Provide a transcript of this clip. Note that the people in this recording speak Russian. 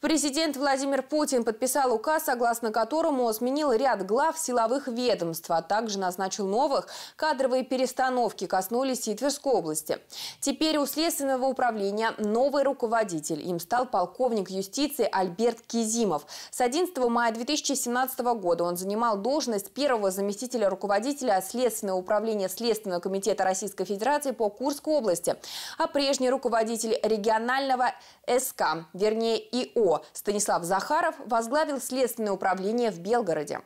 Президент Владимир Путин подписал указ, согласно которому сменил ряд глав силовых ведомств, а также назначил новых. Кадровые перестановки коснулись и Тверской области. Теперь у Следственного управления новый руководитель. Им стал полковник юстиции Альберт Кизимов. С 11 мая 2017 года он занимал должность первого заместителя руководителя Следственного управления Следственного комитета Российской Федерации по Курской области, а прежний руководитель регионального СК, вернее ИО Станислав Захаров возглавил следственное управление в Белгороде.